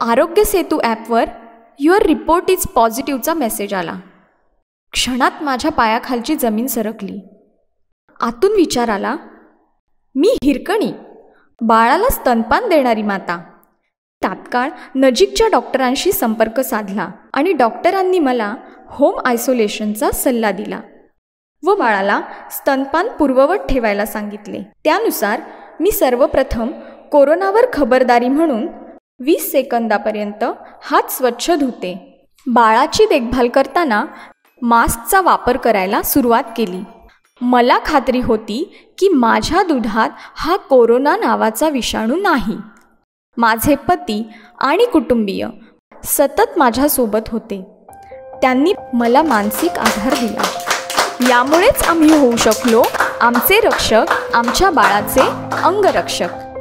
आरोग्य सेतू ॲपवर your report is पॉझिटिव्हचा मेसेज आला क्षणात माझ्या पायाखालची जमीन सरकली आतून विचार आला मी हिरकणी बाळाला स्तनपान देणारी माता तात्काळ नजीकच्या डॉक्टरांशी संपर्क साधला आणि डॉक्टरांनी मला होम आयसोलेशनचा सल्ला दिला व बाळाला स्तनपान पूर्ववत ठेवायला सांगितले त्यानुसार मी सर्वप्रथम कोरोनावर खबरदारी म्हणून वीस सेकंदापर्यंत हात स्वच्छ धुते बाळाची देखभाल करताना मास्कचा वापर करायला सुरुवात केली मला खात्री होती की माझ्या दुधात हा कोरोना नावाचा विषाणू नाही माझे पती आणि कुटुंबीय सतत माझ्यासोबत होते त्यांनी मला मानसिक आधार दिला यामुळेच आम्ही होऊ शकलो आमचे रक्षक आमच्या बाळाचे अंगरक्षक